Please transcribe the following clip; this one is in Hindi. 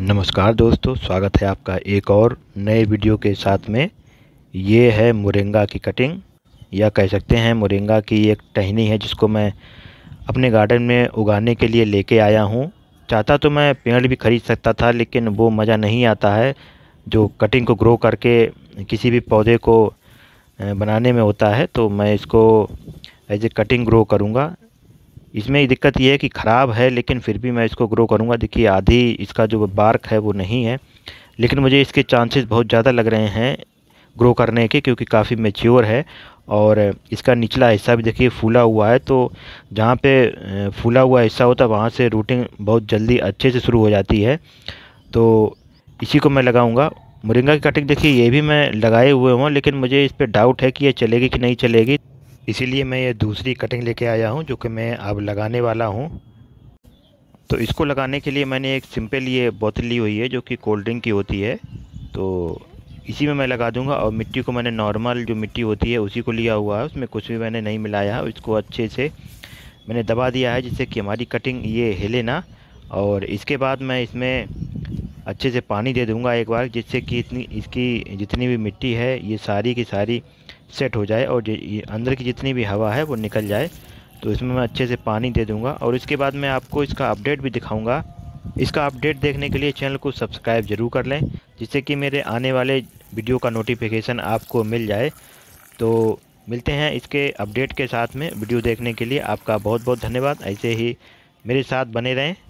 नमस्कार दोस्तों स्वागत है आपका एक और नए वीडियो के साथ में ये है मुरेंगा की कटिंग या कह सकते हैं मुरेंगा की एक टहनी है जिसको मैं अपने गार्डन में उगाने के लिए लेके आया हूँ चाहता तो मैं पेड़ भी खरीद सकता था लेकिन वो मज़ा नहीं आता है जो कटिंग को ग्रो करके किसी भी पौधे को बनाने में होता है तो मैं इसको एज ए कटिंग ग्रो करूँगा इसमें दिक्कत ये है कि ख़राब है लेकिन फिर भी मैं इसको ग्रो करूँगा देखिए आधी इसका जो बार्क है वो नहीं है लेकिन मुझे इसके चांसेस बहुत ज़्यादा लग रहे हैं ग्रो करने के क्योंकि काफ़ी मेच्योर है और इसका निचला हिस्सा भी देखिए फूला हुआ है तो जहाँ पे फूला हुआ हिस्सा होता है वहाँ से रूटिंग बहुत जल्दी अच्छे से शुरू हो जाती है तो इसी को मैं लगाऊंगा मुरिंगा की कटिंग देखिए ये भी मैं लगाए हुए हूँ लेकिन मुझे इस पर डाउट है कि ये चलेगी कि नहीं चलेगी इसीलिए मैं ये दूसरी कटिंग लेके आया हूँ जो कि मैं अब लगाने वाला हूँ तो इसको लगाने के लिए मैंने एक सिंपल ये बोतल ली हुई है जो कि कोल्ड ड्रिंक की होती है तो इसी में मैं लगा दूंगा और मिट्टी को मैंने नॉर्मल जो मिट्टी होती है उसी को लिया हुआ है उसमें कुछ भी मैंने नहीं मिलाया है इसको अच्छे से मैंने दबा दिया है जिससे कि हमारी कटिंग ये हिले ना और इसके बाद मैं इसमें अच्छे से पानी दे दूँगा एक बार जिससे कि इतनी इसकी जितनी भी मिट्टी है ये सारी की सारी सेट हो जाए और अंदर की जितनी भी हवा है वो निकल जाए तो इसमें मैं अच्छे से पानी दे दूँगा और इसके बाद मैं आपको इसका अपडेट भी दिखाऊँगा इसका अपडेट देखने के लिए चैनल को सब्सक्राइब ज़रूर कर लें जिससे कि मेरे आने वाले वीडियो का नोटिफिकेशन आपको मिल जाए तो मिलते हैं इसके अपडेट के साथ में वीडियो देखने के लिए आपका बहुत बहुत धन्यवाद ऐसे ही मेरे साथ बने रहें